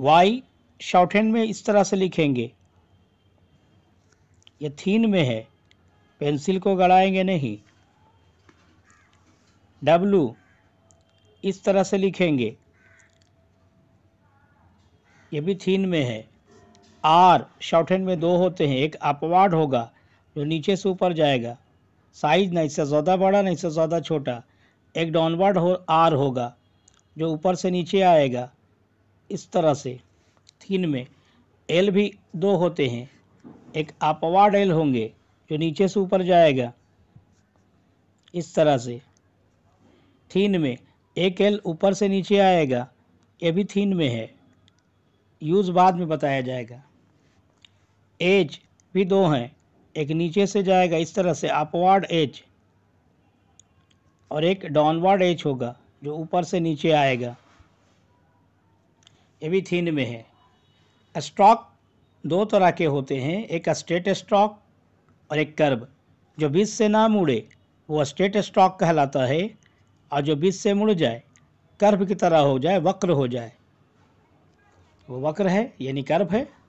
Y short hand में इस तरह से लिखेंगे ये थीन में है पेंसिल को गड़ाएंगे नहीं डब्लू इस तरह से लिखेंगे ये भी थीन में है आर शॉर्ट हैंड में दो होते हैं एक अपवार्ड होगा जो नीचे से ऊपर जाएगा साइज ना इससे ज़्यादा बड़ा ना इससे ज़्यादा छोटा एक डाउनवर्ड हो आर होगा जो ऊपर से नीचे आएगा इस तरह से थीन में एल भी दो होते हैं एक अपवाड एल होंगे जो नीचे से ऊपर जाएगा इस तरह से थीन में एक एल ऊपर से नीचे आएगा ये भी थीन में है यूज़ बाद में बताया जाएगा एच भी दो हैं एक नीचे से जाएगा इस तरह से अपवाड एच और एक डाउनवर्ड एच होगा जो ऊपर से नीचे आएगा एविथीन में है स्टॉक दो तरह के होते हैं एक स्टेट स्टॉक और एक कर्ब जो बीज से ना मुड़े वो स्टेट स्टॉक कहलाता है और जो बीच से मुड़ जाए कर्ब की तरह हो जाए वक्र हो जाए वो वक्र है यानी कर्ब है